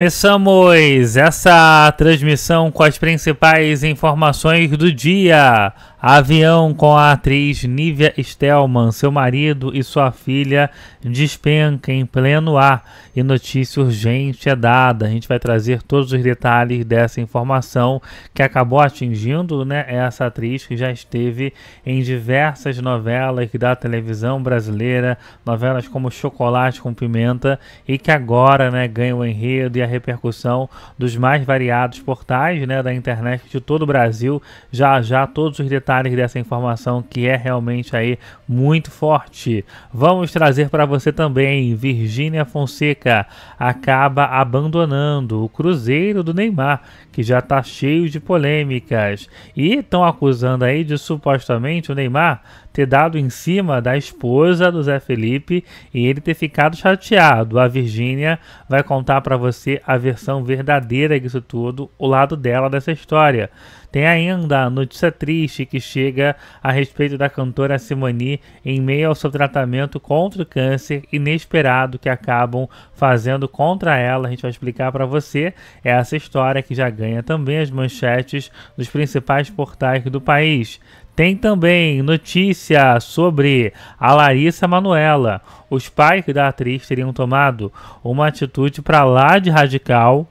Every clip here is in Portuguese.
Começamos essa transmissão com as principais informações do dia. Avião com a atriz Nívia Stelman, seu marido e sua filha despenca em pleno ar e notícia urgente é dada. A gente vai trazer todos os detalhes dessa informação que acabou atingindo né, essa atriz que já esteve em diversas novelas da televisão brasileira, novelas como Chocolate com Pimenta e que agora né, ganha o enredo e a repercussão dos mais variados portais né, da internet de todo o Brasil. Já já todos os detalhes dessa informação que é realmente aí muito forte. Vamos trazer para você também Virgínia Fonseca acaba abandonando o Cruzeiro do Neymar, que já está cheio de polêmicas e estão acusando aí de supostamente o Neymar ter dado em cima da esposa do Zé Felipe e ele ter ficado chateado. A Virgínia vai contar para você a versão verdadeira disso tudo, o lado dela dessa história. Tem ainda a notícia triste que chega a respeito da cantora Simone em meio ao seu tratamento contra o câncer inesperado que acabam fazendo contra ela. A gente vai explicar para você é essa história que já ganha também as manchetes dos principais portais do país. Tem também notícia sobre a Larissa Manuela. Os pais da atriz teriam tomado uma atitude para lá de radical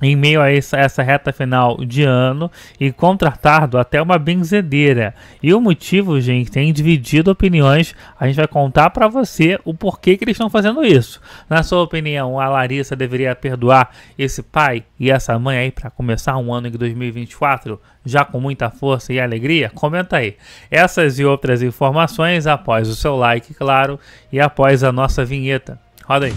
em meio a essa, essa, reta final de ano e contratado até uma benzedeira. E o motivo, gente, tem dividido opiniões. A gente vai contar para você o porquê que eles estão fazendo isso. Na sua opinião, a Larissa deveria perdoar esse pai e essa mãe aí para começar um ano de 2024 já com muita força e alegria? Comenta aí. Essas e outras informações após o seu like, claro, e após a nossa vinheta. Roda aí.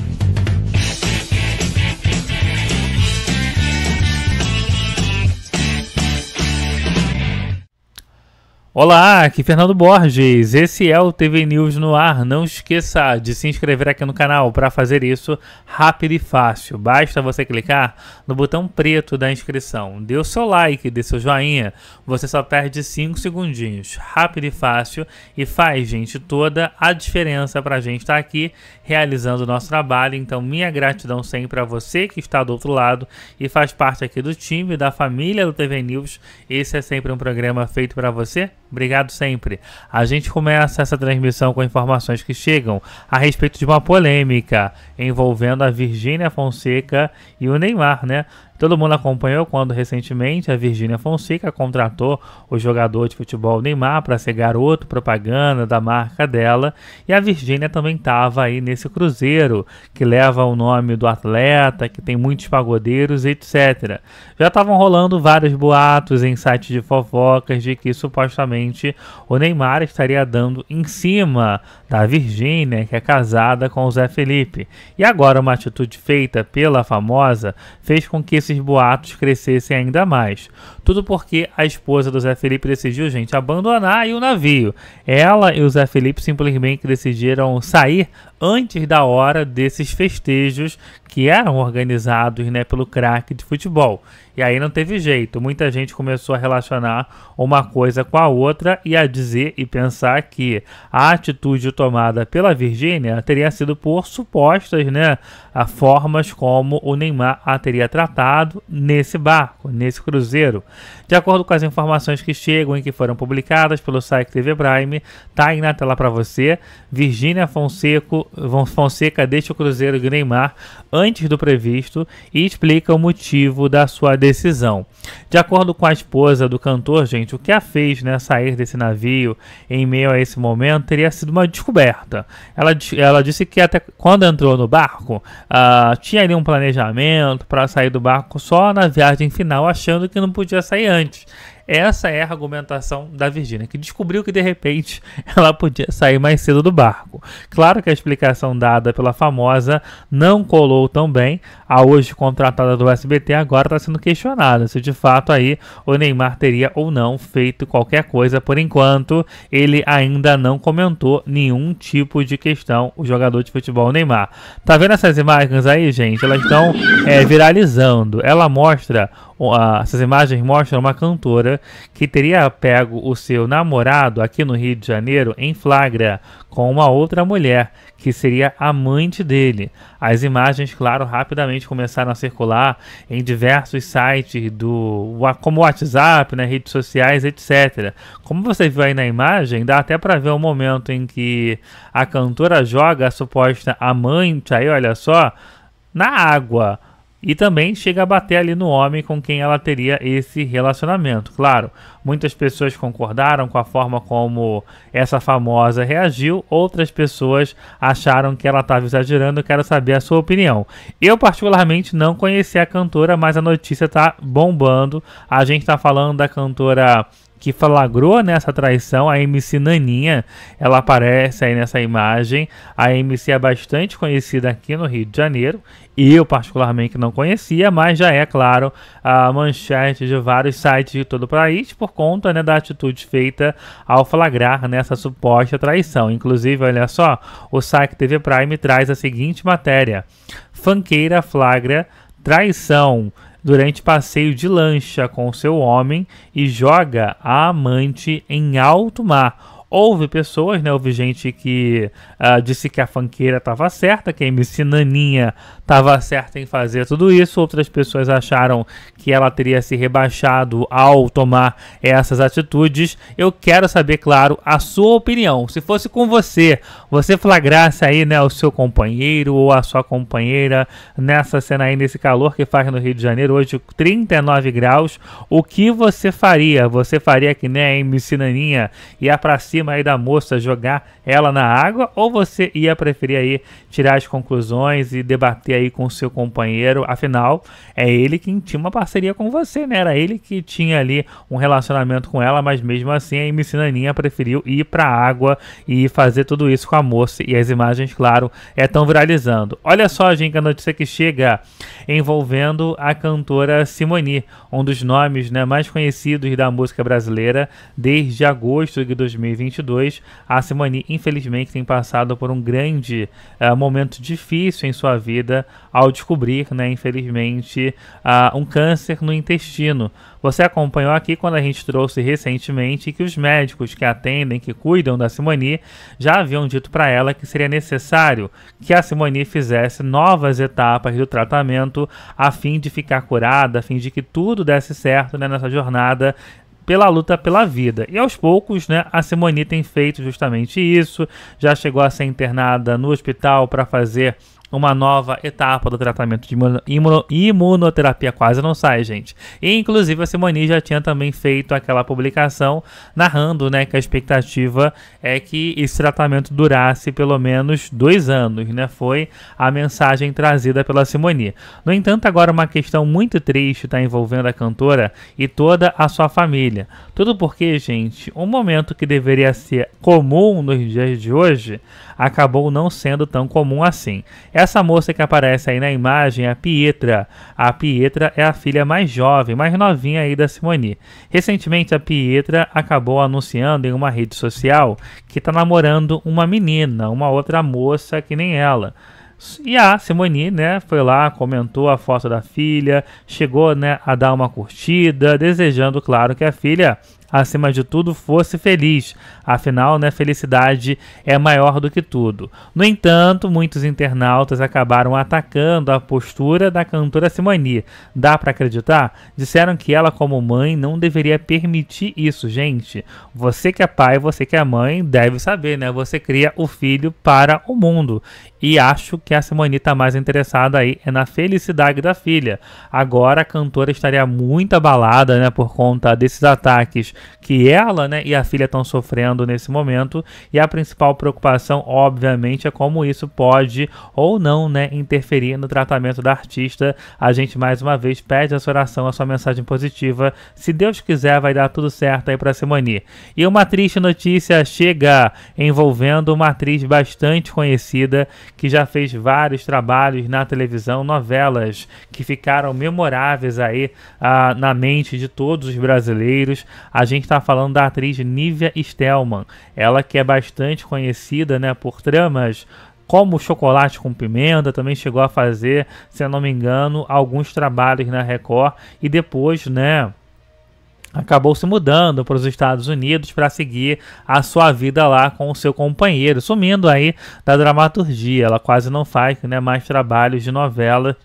Olá, aqui é Fernando Borges. Esse é o TV News no ar. Não esqueça de se inscrever aqui no canal para fazer isso rápido e fácil. Basta você clicar no botão preto da inscrição. Dê o seu like, dê seu joinha. Você só perde 5 segundinhos. Rápido e fácil e faz, gente, toda a diferença para a gente estar tá aqui realizando o nosso trabalho. Então, minha gratidão sempre a você que está do outro lado e faz parte aqui do time, da família do TV News. Esse é sempre um programa feito para você Obrigado sempre. A gente começa essa transmissão com informações que chegam a respeito de uma polêmica envolvendo a Virgínia Fonseca e o Neymar, né? Todo mundo acompanhou quando recentemente a Virgínia Fonseca contratou o jogador de futebol Neymar para ser garoto propaganda da marca dela, e a Virgínia também estava aí nesse cruzeiro que leva o nome do atleta, que tem muitos pagodeiros, etc. Já estavam rolando vários boatos em sites de fofocas de que supostamente o Neymar estaria dando em cima da Virgínia, que é casada com o Zé Felipe. E agora uma atitude feita pela famosa fez com que esses boatos crescessem ainda mais. Tudo porque a esposa do Zé Felipe decidiu, gente, abandonar o navio. Ela e o Zé Felipe simplesmente decidiram sair antes da hora desses festejos que eram organizados né, pelo craque de futebol. E aí não teve jeito, muita gente começou a relacionar uma coisa com a outra e a dizer e pensar que a atitude tomada pela Virgínia teria sido por supostas né, formas como o Neymar a teria tratado nesse barco, nesse cruzeiro. De acordo com as informações que chegam e que foram publicadas pelo site TV Prime, tá aí na tela para você. Virgínia Fonseca, deixa o cruzeiro Neymar antes do previsto e explica o motivo da sua decisão. De acordo com a esposa do cantor, gente, o que a fez né, sair desse navio em meio a esse momento teria sido uma descoberta. Ela, ela disse que até quando entrou no barco, uh, tinha ali um planejamento para sair do barco só na viagem final achando que não podia sair antes. Essa é a argumentação da Virginia, que descobriu que de repente ela podia sair mais cedo do barco. Claro que a explicação dada pela famosa não colou tão bem. A hoje contratada do SBT agora está sendo questionada se de fato aí o Neymar teria ou não feito qualquer coisa. Por enquanto, ele ainda não comentou nenhum tipo de questão. O jogador de futebol Neymar. Tá vendo essas imagens aí, gente? Elas estão é, viralizando. Ela mostra, uh, essas imagens mostram uma cantora que teria pego o seu namorado aqui no Rio de Janeiro em flagra com uma outra mulher que seria amante dele. As imagens, claro, rapidamente começaram a circular em diversos sites do como WhatsApp, né, redes sociais, etc. Como você viu aí na imagem, dá até para ver o momento em que a cantora joga a suposta amante aí, olha só, na água e também chega a bater ali no homem com quem ela teria esse relacionamento. Claro, muitas pessoas concordaram com a forma como essa famosa reagiu, outras pessoas acharam que ela estava exagerando. quero saber a sua opinião. Eu, particularmente, não conhecia a cantora, mas a notícia está bombando. A gente está falando da cantora que flagrou nessa né, traição, a MC Naninha, ela aparece aí nessa imagem. A MC é bastante conhecida aqui no Rio de Janeiro, eu particularmente não conhecia, mas já é, claro, a manchete de vários sites de todo o país por conta né, da atitude feita ao flagrar nessa né, suposta traição. Inclusive, olha só, o site TV Prime traz a seguinte matéria: Fanqueira flagra traição durante passeio de lancha com seu homem e joga a amante em alto mar houve pessoas, né? Houve gente que uh, disse que a fanqueira estava certa, que a MC Naninha estava certa em fazer tudo isso. Outras pessoas acharam que ela teria se rebaixado ao tomar essas atitudes. Eu quero saber, claro, a sua opinião. Se fosse com você, você flagrasse aí, né, o seu companheiro ou a sua companheira nessa cena aí, nesse calor que faz no Rio de Janeiro hoje, 39 graus, o que você faria? Você faria que nem a MC Naninha ia pra cima clima aí da moça jogar ela na água ou você ia preferir aí tirar as conclusões e debater aí com o seu companheiro? Afinal, é ele quem tinha uma parceria com você, né? Era ele que tinha ali um relacionamento com ela, mas mesmo assim a MC Naninha preferiu ir para a água e fazer tudo isso com a moça. E as imagens, claro, estão é, viralizando. Olha só, gente, a notícia que chega envolvendo a cantora Simoni, um dos nomes né, mais conhecidos da música brasileira desde agosto de 2020 2022. A Simone, infelizmente, tem passado por um grande uh, momento difícil em sua vida ao descobrir, né, infelizmente, uh, um câncer no intestino. Você acompanhou aqui quando a gente trouxe recentemente que os médicos que atendem, que cuidam da Simone, já haviam dito para ela que seria necessário que a Simone fizesse novas etapas do tratamento a fim de ficar curada, a fim de que tudo desse certo né, nessa jornada pela luta pela vida. E aos poucos, né, a Simonita tem feito justamente isso. Já chegou a ser internada no hospital para fazer uma nova etapa do tratamento de imuno, imunoterapia quase não sai, gente. E, inclusive, a Simoni já tinha também feito aquela publicação narrando né, que a expectativa é que esse tratamento durasse pelo menos dois anos, né? Foi a mensagem trazida pela Simoni. No entanto, agora uma questão muito triste está envolvendo a cantora e toda a sua família. Tudo porque, gente, um momento que deveria ser comum nos dias de hoje acabou não sendo tão comum assim. É essa moça que aparece aí na imagem é a Pietra. A Pietra é a filha mais jovem, mais novinha aí da Simone. Recentemente, a Pietra acabou anunciando em uma rede social que está namorando uma menina, uma outra moça que nem ela. E a Simone, né, foi lá, comentou a foto da filha, chegou, né, a dar uma curtida, desejando, claro, que a filha acima de tudo, fosse feliz. Afinal, né, felicidade é maior do que tudo. No entanto, muitos internautas acabaram atacando a postura da cantora Simone. Dá para acreditar? Disseram que ela, como mãe, não deveria permitir isso, gente. Você que é pai, você que é mãe, deve saber, né? Você cria o filho para o mundo. E acho que a Simone está mais interessada aí é na felicidade da filha. Agora a cantora estaria muito abalada, né, por conta desses ataques que ela né, e a filha estão sofrendo nesse momento. E a principal preocupação, obviamente, é como isso pode ou não né, interferir no tratamento da artista. A gente, mais uma vez, pede a sua oração, a sua mensagem positiva. Se Deus quiser, vai dar tudo certo aí para Simone. E uma triste notícia chega envolvendo uma atriz bastante conhecida que já fez vários trabalhos na televisão, novelas que ficaram memoráveis aí ah, na mente de todos os brasileiros. A gente está falando da atriz Nívia Stelman, ela que é bastante conhecida né, por tramas como Chocolate com Pimenta, também chegou a fazer, se eu não me engano, alguns trabalhos na Record e depois, né, acabou se mudando para os Estados Unidos para seguir a sua vida lá com o seu companheiro, sumindo aí da dramaturgia. Ela quase não faz né, mais trabalhos de novelas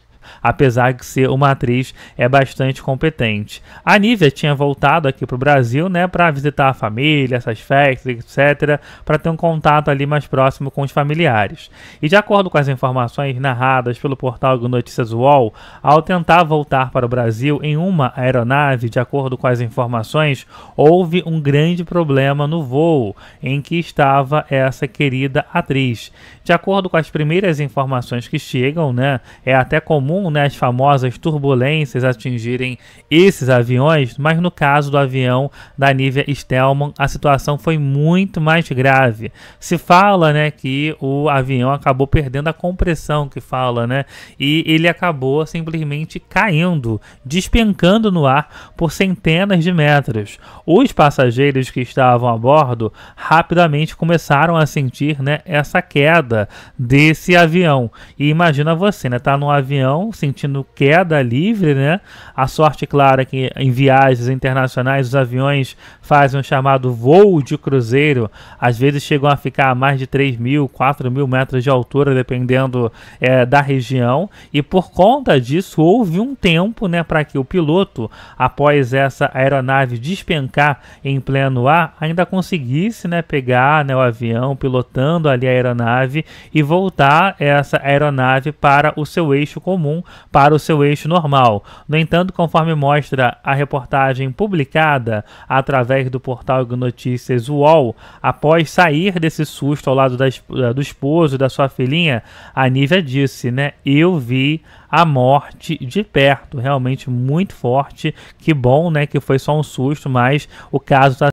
apesar de ser uma atriz é bastante competente. A Nívia tinha voltado aqui para o Brasil, né, para visitar a família, essas festas, etc, para ter um contato ali mais próximo com os familiares. E de acordo com as informações narradas pelo portal notícias UOL, ao tentar voltar para o Brasil em uma aeronave, de acordo com as informações, houve um grande problema no voo em que estava essa querida atriz. De acordo com as primeiras informações que chegam, né, é até comum comum né, as famosas turbulências atingirem esses aviões, mas no caso do avião da Nivea Stelman, a situação foi muito mais grave. Se fala né, que o avião acabou perdendo a compressão que fala, né? E ele acabou simplesmente caindo, despencando no ar por centenas de metros. Os passageiros que estavam a bordo rapidamente começaram a sentir né, essa queda desse avião. E imagina você, né? Tá num avião sentindo queda livre, né? A sorte, clara é que em viagens internacionais os aviões fazem o um chamado voo de cruzeiro. Às vezes chegam a ficar a mais de 3 mil, 4 mil metros de altura, dependendo é, da região. E por conta disso, houve um tempo, né, para que o piloto, após essa aeronave despencar em pleno ar, ainda conseguisse, né, pegar né, o avião, pilotando ali a aeronave e voltar essa aeronave para o seu eixo comum comum para o seu eixo normal. No entanto, conforme mostra a reportagem publicada através do portal Notícias UOL, após sair desse susto ao lado da, eh, do esposo e da sua filhinha, a Nívia disse, né? Eu vi a morte de perto, realmente muito forte. Que bom, né? Que foi só um susto, mas o caso está